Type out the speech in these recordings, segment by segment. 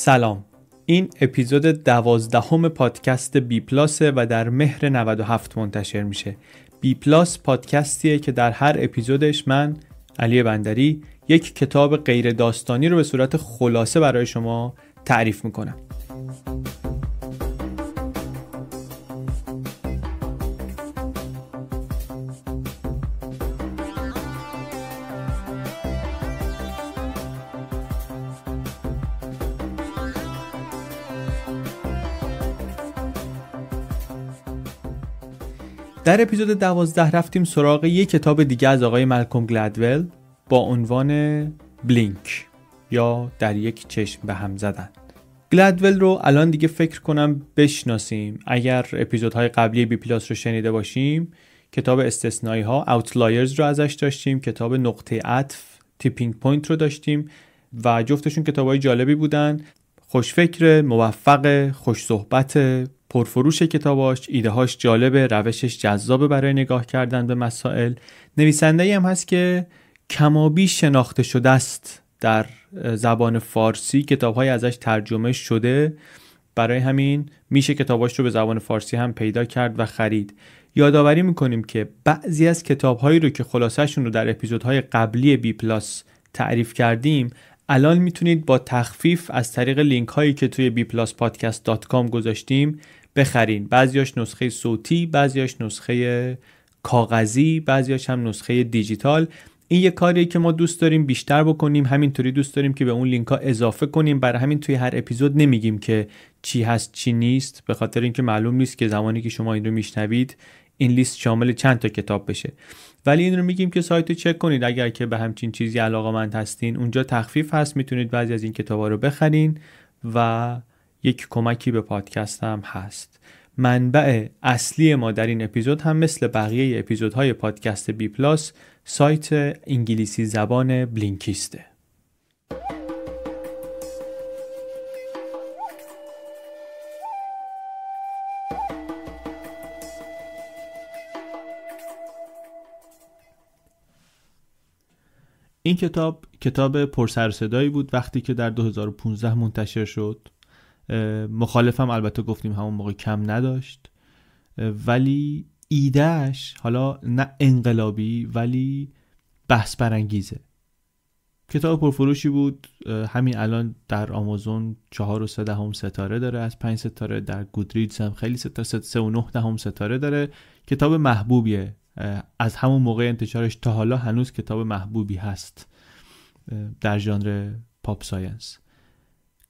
سلام این اپیزود دوازدهم پادکست بی پلاس و در مهر 97 منتشر میشه بی پلاس پادکستیه که در هر اپیزودش من علی بندری یک کتاب غیر داستانی رو به صورت خلاصه برای شما تعریف میکنم در اپیزود دوازده رفتیم سراغ یک کتاب دیگه از آقای ملکوم گلدول با عنوان بلینک یا در یک چشم به هم زدن گلدول رو الان دیگه فکر کنم بشناسیم اگر اپیزودهای قبلی بی پلاس رو شنیده باشیم کتاب استثنایی ها اوتلایرز رو ازش داشتیم کتاب نقطه عطف تیپینگ پوینت رو داشتیم و جفتشون کتاب های جالبی بودن خوشفکر موفق خوش صحبت پرفروش کتاباش، ایدههاش جالبه، روشش جذابه برای نگاه کردن به مسائل. نویسنده هم هست که کمابی شناخته شده است در زبان فارسی های ازش ترجمه شده برای همین میشه کتاباش رو به زبان فارسی هم پیدا کرد و خرید یادآوری میکنیم که بعضی از هایی رو که خلاصهشون رو در اپیزودهای قبلی بی پلاس تعریف کردیم الان میتونید با تخفیف از طریق لینک هایی که توی بی پلاس پادکست گذاشتیم بخرین بعضیاش نسخه صوتی بعضیاش نسخه کاغذی بعضیاش هم نسخه دیجیتال این یه کاریه که ما دوست داریم بیشتر بکنیم همینطوری دوست داریم که به اون لینک ها اضافه کنیم برای همین توی هر اپیزود نمیگیم که چی هست چی نیست به خاطر اینکه معلوم نیست که زمانی که شما این رو میشنوید این لیست شامل چند تا کتاب بشه ولی این رو میگیم که سایت رو چک کنید اگر که به همچین چیزی علاقه هستین اونجا تخفیف هست میتونید بعضی از این کتاب ها رو بخرین و یک کمکی به پادکستم هست منبع اصلی ما در این اپیزود هم مثل بقیه اپیزودهای پادکست بی پلاس سایت انگلیسی زبان بلینکیسته این کتاب کتاب پرسر بود وقتی که در 2015 منتشر شد مخالفم البته گفتیم همون موقع کم نداشت ولی ایدهش حالا نه انقلابی ولی بحث برانگیزه کتاب پرفروشی بود همین الان در آمازون چهار و سه دهم ستاره داره از پنج ستاره در گودریدز هم خیلی ستاره ست و نه دهم ستاره داره کتاب محبوبیه از همون موقع انتشارش تا حالا هنوز کتاب محبوبی هست در ژانر پاپ ساینس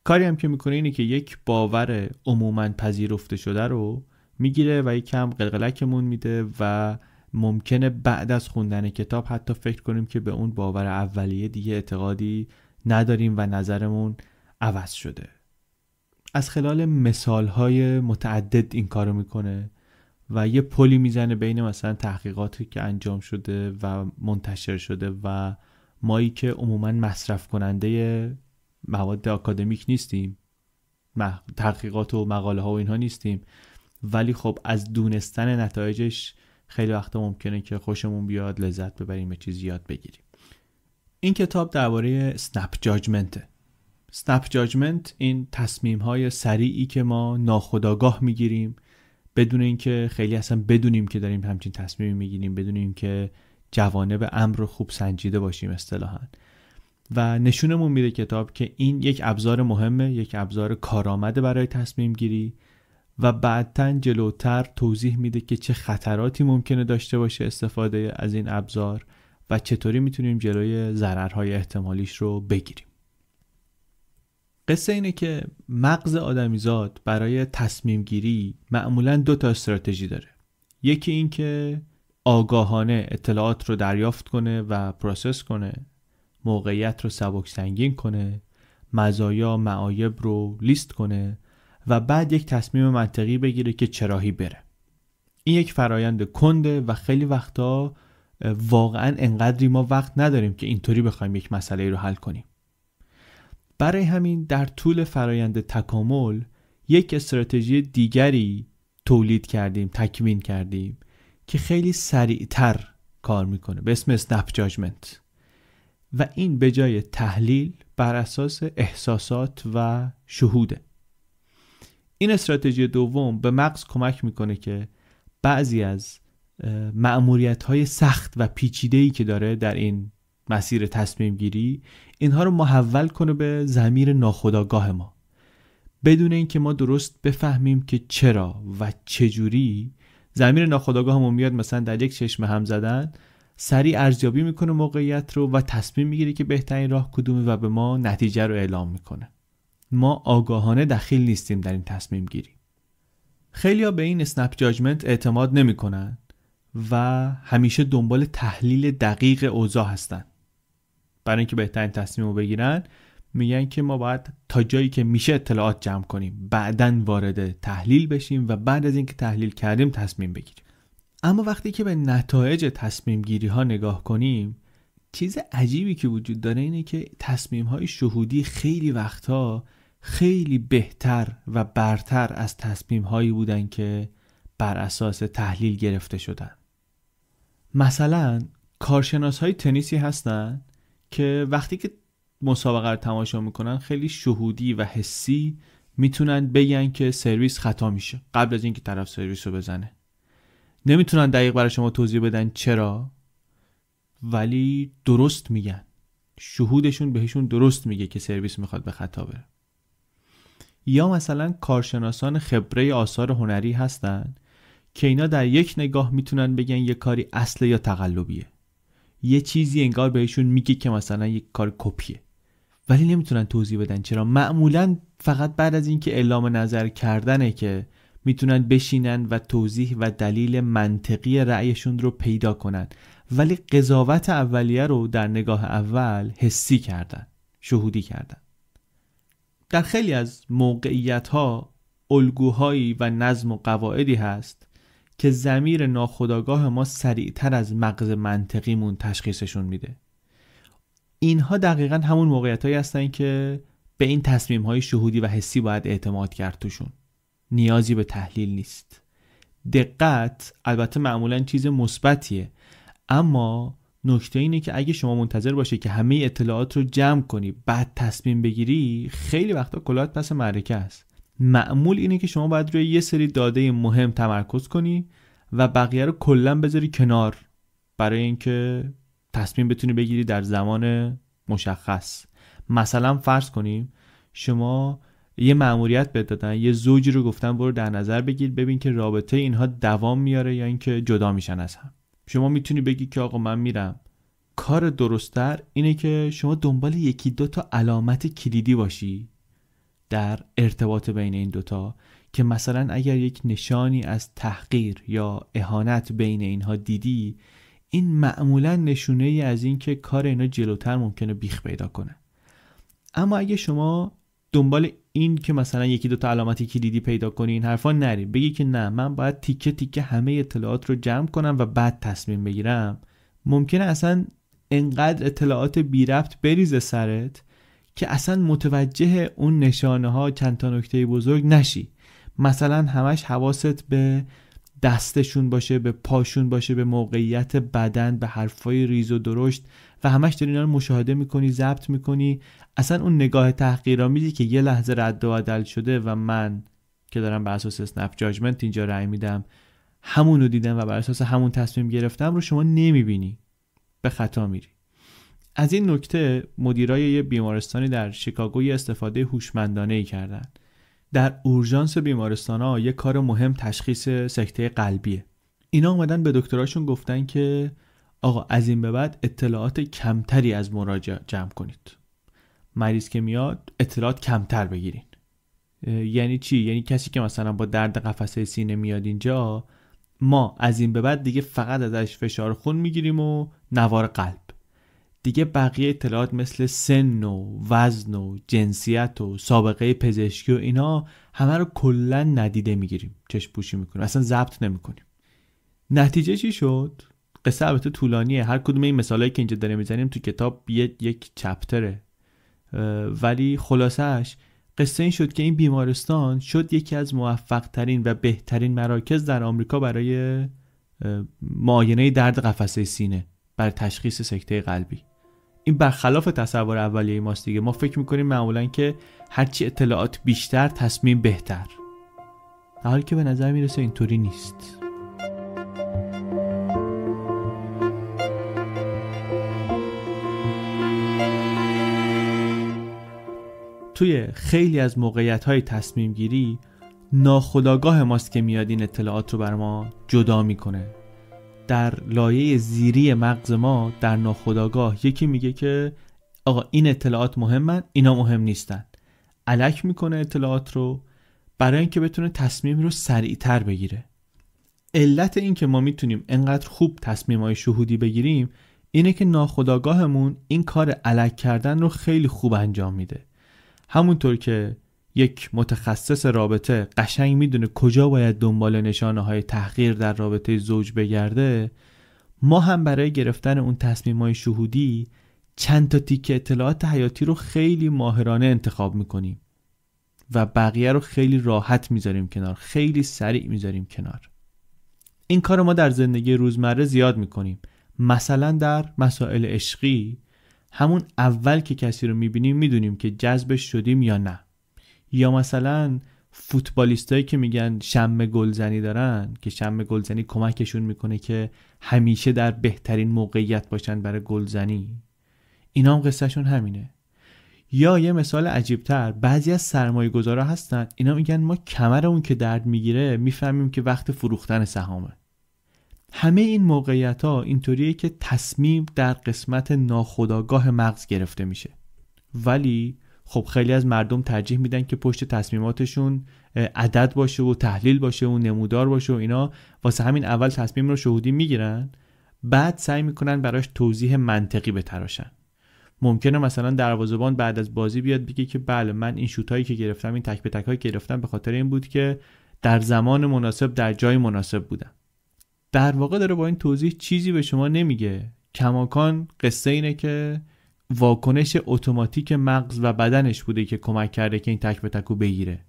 کاری هم که میکنه اینه که یک باور عموما پذیرفته شده رو میگیره و کم قلقلکمون میده و ممکنه بعد از خوندن کتاب حتی فکر کنیم که به اون باور اولیه دیگه اعتقادی نداریم و نظرمون عوض شده از خلال مثالهای متعدد این کارو میکنه و یه پلی میزنه بین مثلا تحقیقاتی که انجام شده و منتشر شده و مایی که عموما مصرف کننده مواد آکادمیک نیستیم تحقیقات و مقاله ها و اینها نیستیم ولی خب از دونستن نتایجش خیلی وقتا ممکنه که خوشمون بیاد لذت ببریم چیزی یاد بگیریم این کتاب درباره سنپ جاجمنته سنپ جاجمنت این تصمیم های سریعی که ما ناخداگاه میگیریم بدون اینکه خیلی اصلا بدونیم که داریم همچین تصمیمی میگیریم بدونیم که جوانه به امر خوب سنجیده باشیم اصطلاحاً و نشونمون میده کتاب که این یک ابزار مهمه یک ابزار کارآمده برای تصمیم گیری و بعدتن جلوتر توضیح میده که چه خطراتی ممکنه داشته باشه استفاده از این ابزار و چطوری میتونیم جلوی ضررهای احتمالیش رو بگیریم قصه اینه که مغز آدمیزاد برای تصمیم گیری معمولا دو تا استراتژی داره یکی اینکه آگاهانه اطلاعات رو دریافت کنه و پروسس کنه موقعیت رو سبک سنگین کنه مزایا معایب رو لیست کنه و بعد یک تصمیم منطقی بگیره که چراهی بره این یک فرایند کنده و خیلی وقتا واقعا انقدری ما وقت نداریم که اینطوری بخوایم یک مسئله رو حل کنیم برای همین در طول فرایند تکامل یک استراتژی دیگری تولید کردیم تکوین کردیم که خیلی سریعتر کار میکنه به اسم اسنپ جاجمنت و این به جای تحلیل بر اساس احساسات و شهوده این استراتژی دوم به مغز کمک میکنه که بعضی از معمولیت های سخت و ای که داره در این مسیر تصمیم گیری اینها رو محول کنه به زمیر ناخداگاه ما بدون اینکه ما درست بفهمیم که چرا و چجوری زمیر ما میاد مثلا در یک چشم هم زدن سریع ارزیابی میکنه موقعیت رو و تصمیم میگیره که بهترین راه کدومه و به ما نتیجه رو اعلام میکنه ما آگاهانه دخیل نیستیم در این تصمیم گیری خیلیا به این اسنپ جاجمنت اعتماد نمیکنن و همیشه دنبال تحلیل دقیق اوضاع هستن برای اینکه بهترین تصمیم رو بگیرن میگن که ما باید تا جایی که میشه اطلاعات جمع کنیم بعدا وارد تحلیل بشیم و بعد از اینکه تحلیل کردیم تصمیم بگیریم اما وقتی که به نتایج تصمیم گیری ها نگاه کنیم چیز عجیبی که وجود داره اینه که تصمیم های شهودی خیلی وقتها خیلی بهتر و برتر از تصمیم هایی بودن که بر اساس تحلیل گرفته شدن مثلا کارشناس های تنیسی هستن که وقتی که مسابقه رو تماشا میکنن خیلی شهودی و حسی میتونن بگن که سرویس خطا میشه قبل از اینکه طرف سرویس رو بزنه نمیتونن دقیق برای شما توضیح بدن چرا ولی درست میگن شهودشون بهشون درست میگه که سرویس میخواد به خطا بره یا مثلا کارشناسان خبره آثار هنری هستن که اینا در یک نگاه میتونن بگن یه کاری اصله یا تقلبیه یه چیزی انگار بهشون میگه که مثلا یک کار کپیه ولی نمیتونن توضیح بدن چرا معمولا فقط بعد از اینکه اعلام نظر کردنه که میتونن بشینن و توضیح و دلیل منطقی رأیشون رو پیدا کنن ولی قضاوت اولیه رو در نگاه اول حسی کردن شهودی کردن در خیلی از موقعیت ها الگوهایی و نظم و قواعدی هست که زمیر ناخداگاه ما سریعتر از مغز منطقیمون تشخیصشون میده اینها دقیقا همون موقعیت هایی هستن که به این تصمیم های شهودی و حسی باید اعتماد کرد توشون نیازی به تحلیل نیست دقت البته معمولا چیز مثبتیه اما نکته اینه که اگه شما منتظر باشه که همه اطلاعات رو جمع کنی بعد تصمیم بگیری خیلی وقتا کلاهت پس معرکه است معمول اینه که شما باید روی یه سری داده مهم تمرکز کنی و بقیه رو کلا بذاری کنار برای اینکه تصمیم بتونی بگیری در زمان مشخص مثلا فرض کنیم شما یه مأموریت بهت دادن یه زوجی رو گفتن برو در نظر بگیر ببین که رابطه اینها دوام میاره یا اینکه جدا میشن از هم شما میتونی بگی که آقا من میرم کار درستتر اینه که شما دنبال یکی دو تا علامت کلیدی باشی در ارتباط بین این دوتا که مثلا اگر یک نشانی از تحقیر یا اهانت بین اینها دیدی این معمولا نشونه ای از اینکه کار اینا جلوتر ممکنه بیخ پیدا کنه اما اگه شما دنبال این که مثلا یکی دو تا که کلیدی پیدا کنی این حرفا نری بگی که نه من باید تیکه تیکه همه اطلاعات رو جمع کنم و بعد تصمیم بگیرم ممکنه اصلا انقدر اطلاعات بی ربط بریزه سرت که اصلا متوجه اون نشانه ها چند تا نکته بزرگ نشی مثلا همش حواست به دستشون باشه به پاشون باشه به موقعیت بدن به حرفای ریز و درشت و همش داری اینا رو مشاهده میکنی ضبط میکنی اصلا اون نگاه تحقیرآمیزی که یه لحظه رد و عدل شده و من که دارم بر اساس اسنپ جاجمنت اینجا رأی میدم همون رو دیدم و بر اساس همون تصمیم گرفتم رو شما نمیبینی به خطا میری از این نکته مدیرای یه بیمارستانی در شیکاگو استفاده هوشمندانه ای کردن در اورژانس بیمارستان ها یه کار مهم تشخیص سکته قلبیه اینا اومدن به دکتراشون گفتن که آقا از این به بعد اطلاعات کمتری از مراجع جمع کنید مریض که میاد اطلاعات کمتر بگیرین یعنی چی یعنی کسی که مثلا با درد قفسه سینه میاد اینجا ما از این به بعد دیگه فقط ازش فشار خون میگیریم و نوار قلب دیگه بقیه اطلاعات مثل سن و وزن و جنسیت و سابقه پزشکی و اینا همه رو کلا ندیده میگیریم چشم پوشی میکنیم اصلا ضبط نمیکنیم نتیجه چی شد قصه البته طولانیه هر کدوم این مثالایی که اینجا داره میزنیم تو کتاب یه، یک چپتره ولی خلاصش قصه این شد که این بیمارستان شد یکی از موفق ترین و بهترین مراکز در آمریکا برای معاینه درد قفسه سینه برای تشخیص سکته قلبی این برخلاف تصور اولیه ماست دیگه ما فکر میکنیم معمولا که هرچی اطلاعات بیشتر تصمیم بهتر در حالی که به نظر میرسه اینطوری نیست توی خیلی از موقعیت های تصمیم گیری ناخداگاه ماست که میاد این اطلاعات رو بر ما جدا میکنه در لایه زیری مغز ما در ناخداگاه یکی میگه که آقا این اطلاعات مهمن اینا مهم نیستن علک میکنه اطلاعات رو برای اینکه بتونه تصمیم رو سریعتر بگیره علت این که ما میتونیم انقدر خوب تصمیم های شهودی بگیریم اینه که ناخداگاهمون این کار علک کردن رو خیلی خوب انجام میده همونطور که یک متخصص رابطه قشنگ میدونه کجا باید دنبال نشانه های تحقیر در رابطه زوج بگرده ما هم برای گرفتن اون تصمیم های شهودی چند تا تیکه اطلاعات حیاتی رو خیلی ماهرانه انتخاب میکنیم و بقیه رو خیلی راحت میذاریم کنار خیلی سریع میذاریم کنار این کار ما در زندگی روزمره زیاد میکنیم مثلا در مسائل عشقی همون اول که کسی رو میبینیم میدونیم که جذبش شدیم یا نه یا مثلا فوتبالیستایی که میگن شم گلزنی دارن که شم گلزنی کمکشون میکنه که همیشه در بهترین موقعیت باشن برای گلزنی اینا هم قصهشون همینه یا یه مثال عجیبتر بعضی از سرمایه گذارا هستن اینا میگن ما کمر اون که درد میگیره میفهمیم که وقت فروختن سهامه همه این موقعیت ها اینطوریه که تصمیم در قسمت ناخودآگاه مغز گرفته میشه ولی خب خیلی از مردم ترجیح میدن که پشت تصمیماتشون عدد باشه و تحلیل باشه و نمودار باشه و اینا واسه همین اول تصمیم رو شهودی میگیرن بعد سعی میکنن براش توضیح منطقی بتراشن ممکنه مثلا دروازبان بعد از بازی بیاد بگه که بله من این شوتایی که گرفتم این تک به تک که گرفتم به خاطر این بود که در زمان مناسب در جای مناسب بودم در واقع داره با این توضیح چیزی به شما نمیگه کماکان قصه اینه که واکنش اتوماتیک مغز و بدنش بوده که کمک کرده که این تک به تکو بگیره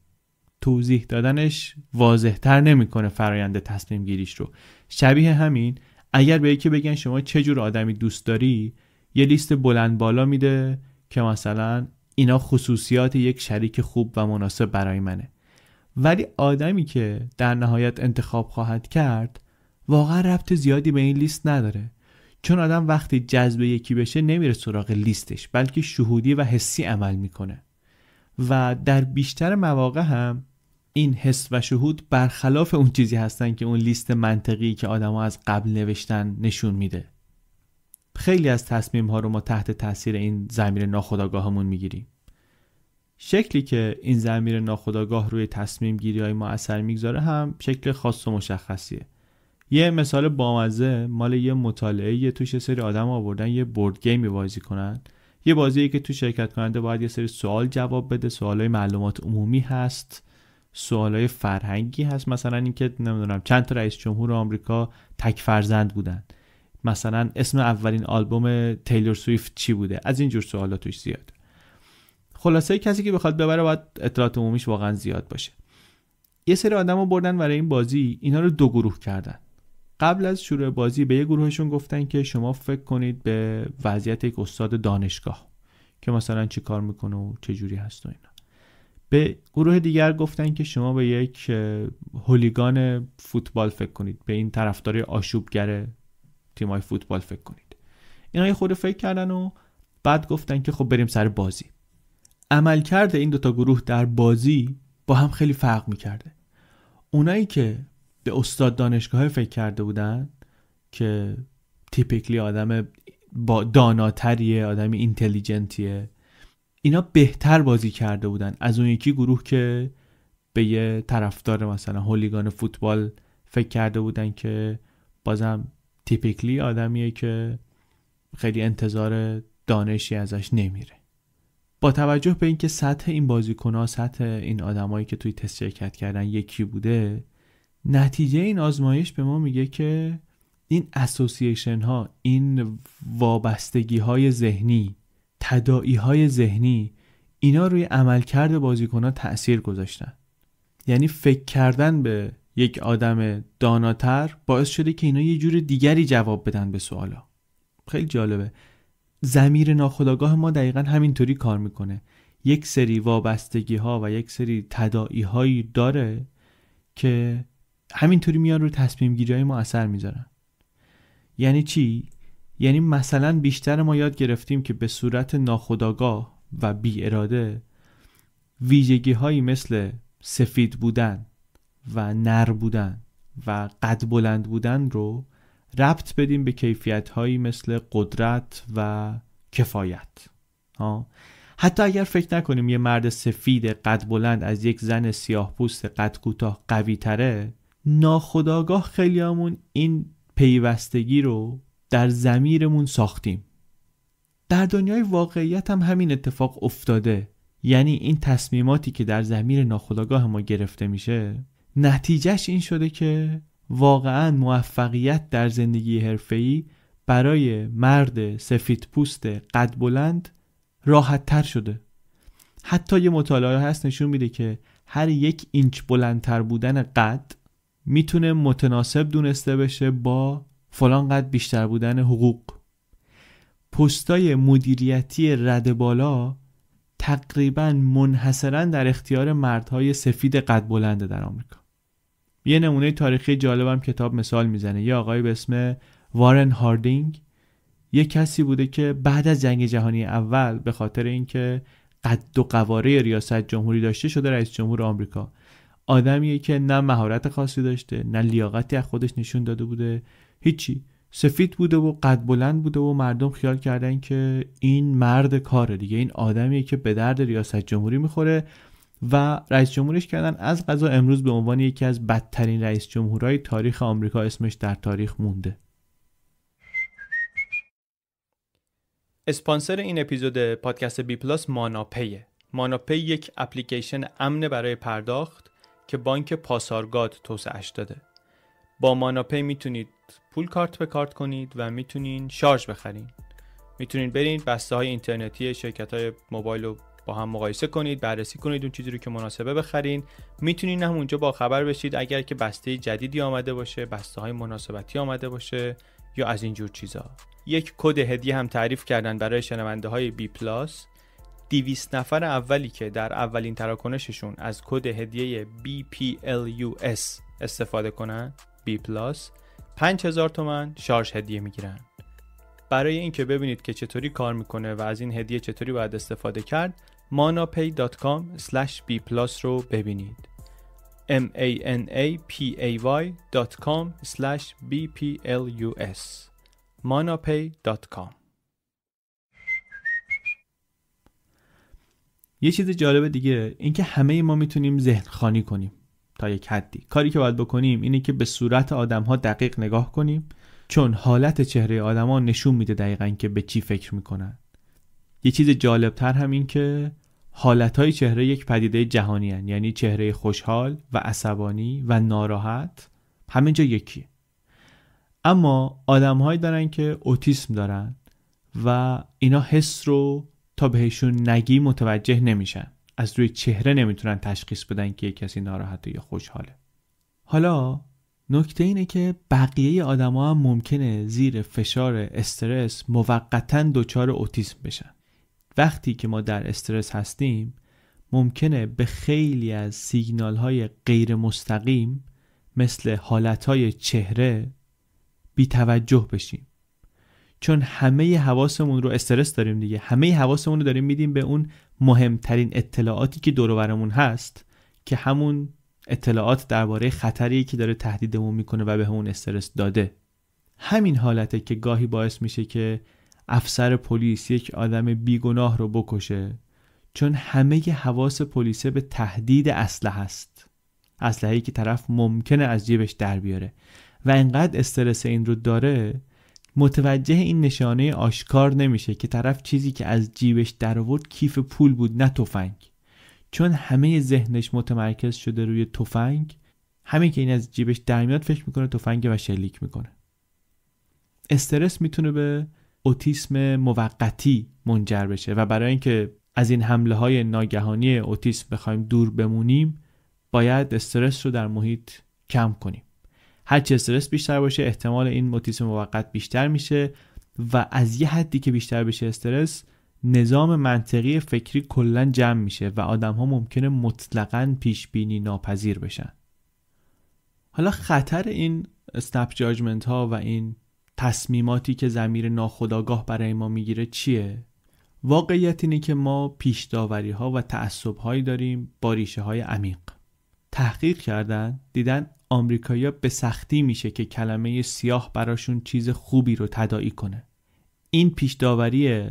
توضیح دادنش واضحتر نمیکنه فرایند تصمیم گیریش رو شبیه همین اگر به یکی بگن شما چه جور آدمی دوست داری یه لیست بلند بالا میده که مثلا اینا خصوصیات یک شریک خوب و مناسب برای منه ولی آدمی که در نهایت انتخاب خواهد کرد واقعا ربط زیادی به این لیست نداره چون آدم وقتی جذب یکی بشه نمیره سراغ لیستش بلکه شهودی و حسی عمل میکنه و در بیشتر مواقع هم این حس و شهود برخلاف اون چیزی هستن که اون لیست منطقی که آدم ها از قبل نوشتن نشون میده خیلی از تصمیم ها رو ما تحت تاثیر این زمیر ناخودآگاهمون میگیریم شکلی که این زمیر ناخداگاه روی تصمیم گیری های ما اثر میگذاره هم شکل خاص و مشخصیه یه مثال بامزه مال یه مطالعه یه توش سری آدم آوردن یه بورد گیمی بازی کنن یه بازی که تو شرکت کننده باید یه سری سوال جواب بده سوال های معلومات عمومی هست سوال های فرهنگی هست مثلا اینکه نمیدونم چند تا رئیس جمهور آمریکا تک فرزند بودن مثلا اسم اولین آلبوم تیلور سویفت چی بوده از این جور سوالا توش زیاد خلاصه کسی که بخواد ببره باید اطلاعات عمومیش واقعا زیاد باشه یه سری آدم رو بردن برای این بازی اینا رو دو گروه کردن قبل از شروع بازی به یه گروهشون گفتن که شما فکر کنید به وضعیت یک استاد دانشگاه که مثلا چی کار میکنه و چه جوری هست و اینا به گروه دیگر گفتن که شما به یک هولیگان فوتبال فکر کنید به این طرفدار آشوبگر تیمای فوتبال فکر کنید اینا یه خود فکر کردن و بعد گفتن که خب بریم سر بازی عملکرد این دوتا گروه در بازی با هم خیلی فرق میکرده اونایی که به استاد دانشگاه فکر کرده بودن که تیپیکلی آدم با داناتریه آدم اینتلیجنتیه اینا بهتر بازی کرده بودن از اون یکی گروه که به یه طرفدار مثلا هولیگان فوتبال فکر کرده بودن که بازم تیپیکلی آدمیه که خیلی انتظار دانشی ازش نمیره با توجه به اینکه سطح این بازیکنها سطح این آدمایی که توی تست شرکت کردن یکی بوده نتیجه این آزمایش به ما میگه که این اسوسییشن ها این وابستگی های ذهنی تداعی های ذهنی اینا روی عملکرد بازیکن ها تاثیر گذاشتن یعنی فکر کردن به یک آدم داناتر باعث شده که اینا یه جور دیگری جواب بدن به سوالا خیلی جالبه زمیر ناخداگاه ما دقیقا همینطوری کار میکنه یک سری وابستگی ها و یک سری تدائی هایی داره که همینطوری میان رو تصمیم گیری ما اثر میذارن یعنی چی یعنی مثلا بیشتر ما یاد گرفتیم که به صورت ناخداگاه و بی اراده ویژگی هایی مثل سفید بودن و نر بودن و قد بلند بودن رو ربط بدیم به کیفیت هایی مثل قدرت و کفایت ها حتی اگر فکر نکنیم یه مرد سفید قد بلند از یک زن سیاه پوست قد کوتاه قوی تره ناخداگاه خیلیامون این پیوستگی رو در زمیرمون ساختیم در دنیای واقعیت هم همین اتفاق افتاده یعنی این تصمیماتی که در زمیر ناخداگاه ما گرفته میشه نتیجهش این شده که واقعا موفقیت در زندگی حرفه‌ای برای مرد سفید پوست قد بلند راحت تر شده حتی یه مطالعه هست نشون میده که هر یک اینچ بلندتر بودن قد میتونه متناسب دونسته بشه با فلان قد بیشتر بودن حقوق پستای مدیریتی رد بالا تقریبا منحصرا در اختیار مردهای سفید قد بلنده در آمریکا یه نمونه تاریخی جالبم کتاب مثال میزنه یه آقای به اسم وارن هاردینگ یه کسی بوده که بعد از جنگ جهانی اول به خاطر اینکه قد و قواره ریاست جمهوری داشته شده رئیس جمهور آمریکا آدمیه که نه مهارت خاصی داشته نه لیاقتی از خودش نشون داده بوده هیچی سفید بوده و قد بلند بوده و مردم خیال کردن که این مرد کاره دیگه این آدمیه که به درد ریاست جمهوری میخوره و رئیس جمهورش کردن از غذا امروز به عنوان یکی از بدترین رئیس جمهورهای تاریخ آمریکا اسمش در تاریخ مونده اسپانسر این اپیزود پادکست بی پلاس ماناپیه ماناپی یک اپلیکیشن امن برای پرداخت که بانک پاسارگاد توسعش داده با ماناپی میتونید پول کارت به کارت کنید و میتونین شارژ بخرین میتونین برین بسته های اینترنتی شرکت های موبایل رو با هم مقایسه کنید بررسی کنید اون چیزی رو که مناسبه بخرین میتونین هم اونجا با خبر بشید اگر که بسته جدیدی آمده باشه بسته های مناسبتی آمده باشه یا از اینجور چیزا یک کد هدیه هم تعریف کردن برای شنونده های بی پلاس 200 نفر اولی که در اولین تراکنششون از کد هدیه BPLUS استفاده کنن B+ 5000 تومن شارژ هدیه میگیرن برای اینکه ببینید که چطوری کار میکنه و از این هدیه چطوری باید استفاده کرد manapay.com/b+ رو ببینید manapay.com/bplus manapay.com یه چیز جالب دیگه اینکه همه ما میتونیم ذهن خانی کنیم تا یک حدی کاری که باید بکنیم اینه که به صورت آدم ها دقیق نگاه کنیم چون حالت چهره ها نشون میده دقیقا که به چی فکر میکنن یه چیز جالبتر هم این که حالت های چهره یک پدیده جهانی یعنی چهره خوشحال و عصبانی و ناراحت همه جا یکیه اما آدمهایی دارن که اوتیسم دارن و اینا حس رو تا بهشون نگی متوجه نمیشن از روی چهره نمیتونن تشخیص بدن که یه کسی ناراحته یا خوشحاله حالا نکته اینه که بقیه آدما هم ممکنه زیر فشار استرس موقتا دچار اوتیسم بشن وقتی که ما در استرس هستیم ممکنه به خیلی از سیگنال های غیر مستقیم مثل حالت های چهره بیتوجه بشیم چون همه حواسمون رو استرس داریم دیگه همه حواسمون رو داریم میدیم به اون مهمترین اطلاعاتی که دور هست که همون اطلاعات درباره خطری که داره تهدیدمون میکنه و به همون استرس داده همین حالته که گاهی باعث میشه که افسر پلیس یک آدم بیگناه رو بکشه چون همه حواس پلیسه به تهدید اسلحه است اسلحه‌ای که طرف ممکنه از جیبش در بیاره و انقدر استرس این رو داره متوجه این نشانه آشکار نمیشه که طرف چیزی که از جیبش در آورد کیف پول بود نه تفنگ چون همه ذهنش متمرکز شده روی تفنگ همه که این از جیبش در میاد فکر میکنه تفنگ و شلیک میکنه استرس میتونه به اوتیسم موقتی منجر بشه و برای اینکه از این حمله های ناگهانی اوتیسم بخوایم دور بمونیم باید استرس رو در محیط کم کنیم چه استرس بیشتر باشه احتمال این موتیسم موقت بیشتر میشه و از یه حدی که بیشتر بشه استرس نظام منطقی فکری کلا جمع میشه و آدم ها ممکنه مطلقا پیش بینی ناپذیر بشن حالا خطر این استپ جاجمنت ها و این تصمیماتی که زمیر ناخداگاه برای ما میگیره چیه واقعیت اینه که ما پیش داوری ها و تعصب هایی داریم با ریشه های عمیق تحقیق کردن دیدن آمریکایا به سختی میشه که کلمه سیاه براشون چیز خوبی رو تداعی کنه این پیش داوری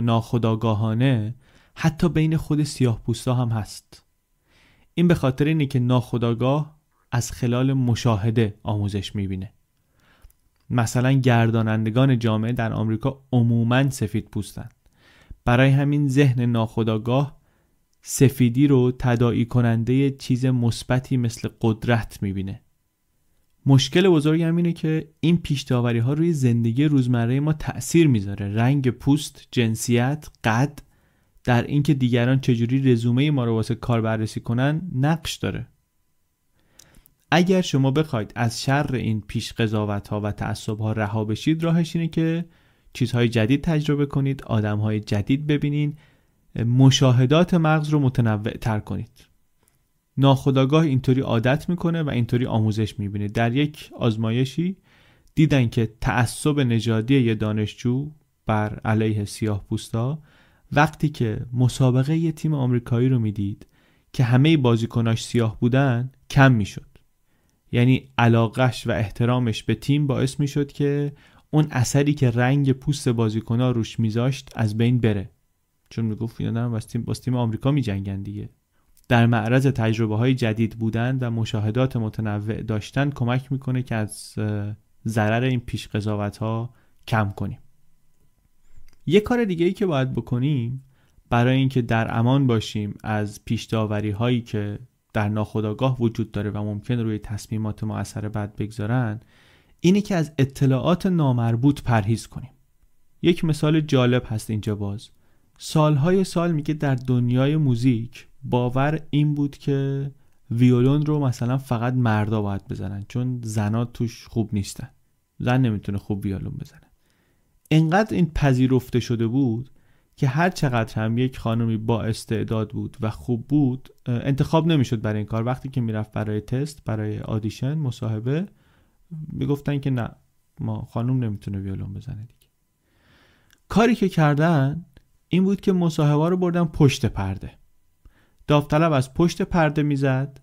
ناخداگاهانه حتی بین خود سیاه پوستا هم هست این به خاطر اینه که ناخداگاه از خلال مشاهده آموزش میبینه مثلا گردانندگان جامعه در آمریکا عموماً سفید پوستن برای همین ذهن ناخداگاه سفیدی رو تدائی کننده چیز مثبتی مثل قدرت میبینه مشکل بزرگ هم اینه که این پیشتاوری ها روی زندگی روزمره ما تأثیر میذاره رنگ پوست جنسیت قد در اینکه دیگران چجوری رزومه ما رو واسه کار بررسی کنن نقش داره اگر شما بخواید از شر این پیش قضاوت ها و تعصب ها رها بشید راهش اینه که چیزهای جدید تجربه کنید آدمهای جدید ببینید مشاهدات مغز رو متنوع تر کنید ناخداگاه اینطوری عادت میکنه و اینطوری آموزش میبینه در یک آزمایشی دیدن که تعصب نژادی یه دانشجو بر علیه سیاه پوستا وقتی که مسابقه یه تیم آمریکایی رو میدید که همه بازیکناش سیاه بودن کم میشد یعنی علاقش و احترامش به تیم باعث میشد که اون اثری که رنگ پوست بازیکنا روش میذاشت از بین بره چون میگفت اینا دارن واسه تیم, تیم آمریکا میجنگن دیگه در معرض تجربه های جدید بودن و مشاهدات متنوع داشتن کمک میکنه که از ضرر این پیش قضاوت ها کم کنیم یه کار دیگه ای که باید بکنیم برای اینکه در امان باشیم از پیش داوری هایی که در ناخودآگاه وجود داره و ممکن روی تصمیمات ما اثر بد بگذارن اینه که از اطلاعات نامربوط پرهیز کنیم یک مثال جالب هست اینجا باز سالهای سال میگه در دنیای موزیک باور این بود که ویولون رو مثلا فقط مردا باید بزنن چون زنا توش خوب نیستن زن نمیتونه خوب ویولون بزنه انقدر این پذیرفته شده بود که هر چقدر هم یک خانمی با استعداد بود و خوب بود انتخاب نمیشد برای این کار وقتی که میرفت برای تست برای آدیشن مصاحبه میگفتن که نه ما خانم نمیتونه ویولون بزنه دیگه کاری که کردن این بود که مصاحبه رو بردن پشت پرده داوطلب از پشت پرده میزد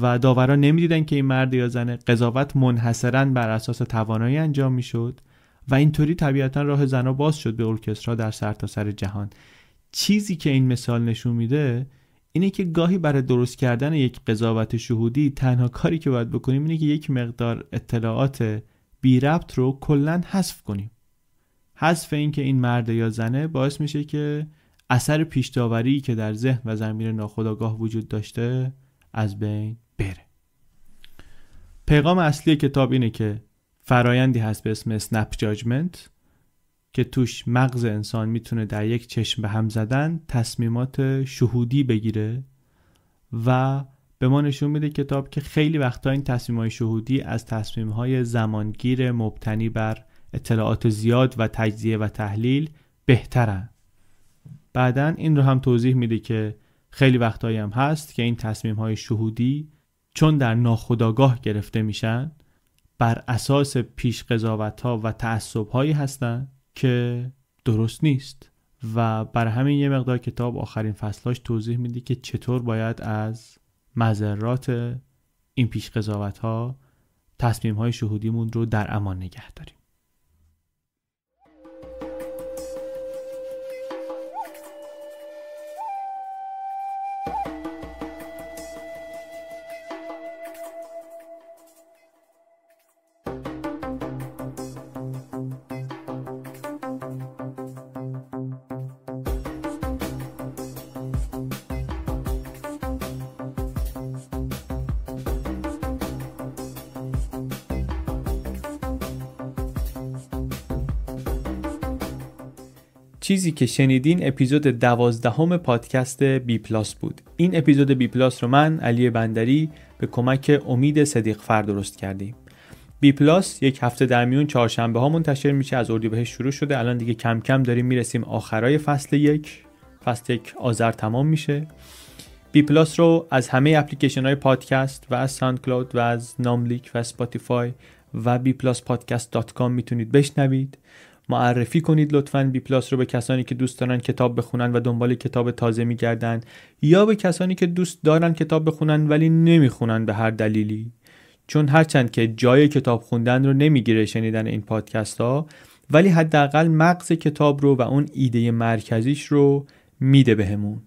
و داورا نمیدیدن که این مرد یا زنه قضاوت منحصرا بر اساس توانایی انجام میشد و اینطوری طبیعتا راه زنا باز شد به ارکسترا در سرتاسر سر جهان چیزی که این مثال نشون میده اینه که گاهی برای درست کردن یک قضاوت شهودی تنها کاری که باید بکنیم اینه که یک مقدار اطلاعات بی ربط رو کلا حذف کنیم حذف که این مرد یا زنه باعث میشه که اثر پیشتاوری که در ذهن و زمیر ناخودآگاه وجود داشته از بین بره پیغام اصلی کتاب اینه که فرایندی هست به اسم سنپ جاجمنت که توش مغز انسان میتونه در یک چشم به هم زدن تصمیمات شهودی بگیره و به ما نشون میده کتاب که خیلی وقتا این تصمیم های شهودی از تصمیم های زمانگیر مبتنی بر اطلاعات زیاد و تجزیه و تحلیل بهترن بعدا این رو هم توضیح میده که خیلی وقتایی هم هست که این تصمیم های شهودی چون در ناخودآگاه گرفته میشن بر اساس پیش قضاوت ها و تعصب هایی هستن که درست نیست و بر همین یه مقدار کتاب آخرین فصلاش توضیح میده که چطور باید از مذرات این پیش قضاوت ها تصمیم های شهودیمون رو در امان نگه داریم چیزی که شنیدین اپیزود دوازدهم پادکست بی پلاس بود این اپیزود بی پلاس رو من علی بندری به کمک امید صدیق فر درست کردیم بی پلاس یک هفته در میون چهارشنبه ها منتشر میشه از اردیبهشت شروع شده الان دیگه کم کم داریم میرسیم آخرای فصل یک فصل یک آذر تمام میشه بی پلاس رو از همه اپلیکیشن های پادکست و از ساند کلاود و از ناملیک و سپاتیفای و بی پلاس پادکست دات کام میتونید بشنوید معرفی کنید لطفا بی پلاس رو به کسانی که دوست دارن کتاب بخونن و دنبال کتاب تازه میگردن یا به کسانی که دوست دارن کتاب بخونن ولی نمیخونن به هر دلیلی چون هرچند که جای کتاب خوندن رو نمیگیره شنیدن این پادکست ها ولی حداقل مغز کتاب رو و اون ایده مرکزیش رو میده بهمون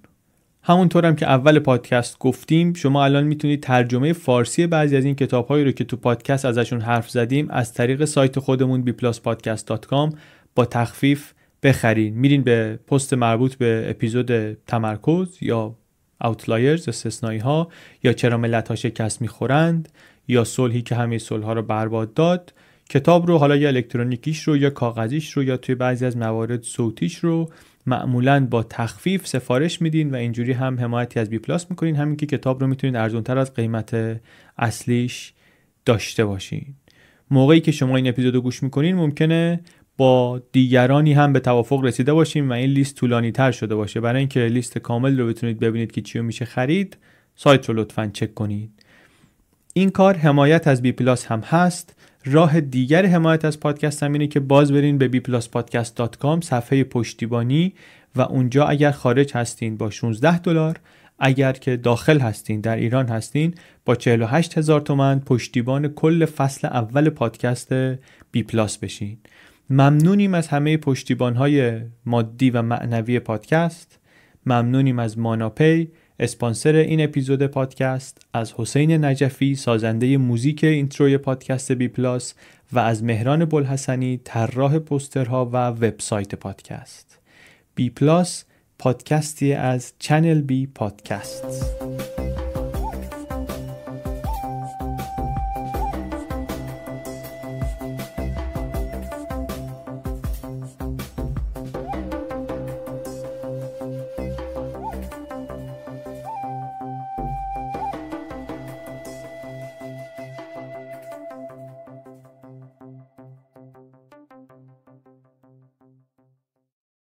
همونطورم هم که اول پادکست گفتیم شما الان میتونید ترجمه فارسی بعضی از این کتابهایی رو که تو پادکست ازشون حرف زدیم از طریق سایت خودمون bpluspodcast.com با تخفیف بخرین میرین به پست مربوط به اپیزود تمرکز یا اوتلایرز استثنایی ها یا چرا ملت ها شکست میخورند یا صلحی که همه صلح ها رو برباد داد کتاب رو حالا یا الکترونیکیش رو یا کاغذیش رو یا توی بعضی از موارد صوتیش رو معمولا با تخفیف سفارش میدین و اینجوری هم حمایتی از بی پلاس میکنین همین که کتاب رو میتونید ارزونتر از قیمت اصلیش داشته باشین موقعی که شما این اپیزود رو گوش میکنین ممکنه با دیگرانی هم به توافق رسیده باشیم و این لیست طولانی تر شده باشه برای اینکه لیست کامل رو بتونید ببینید که چی میشه خرید سایت رو لطفا چک کنید این کار حمایت از بی پلاس هم هست راه دیگر حمایت از پادکست هم اینه که باز برین به bpluspodcast.com صفحه پشتیبانی و اونجا اگر خارج هستین با 16 دلار اگر که داخل هستین در ایران هستین با 48000 هزار تومن پشتیبان کل فصل اول پادکست بی پلاس بشین ممنونیم از همه های مادی و معنوی پادکست ممنونیم از ماناپی اسپانسر این اپیزود پادکست از حسین نجفی سازنده موزیک اینتروی پادکست بی پلاس و از مهران بلحسنی طراح پوسترها و وبسایت پادکست بی پلاس پادکستی از چنل بی پادکست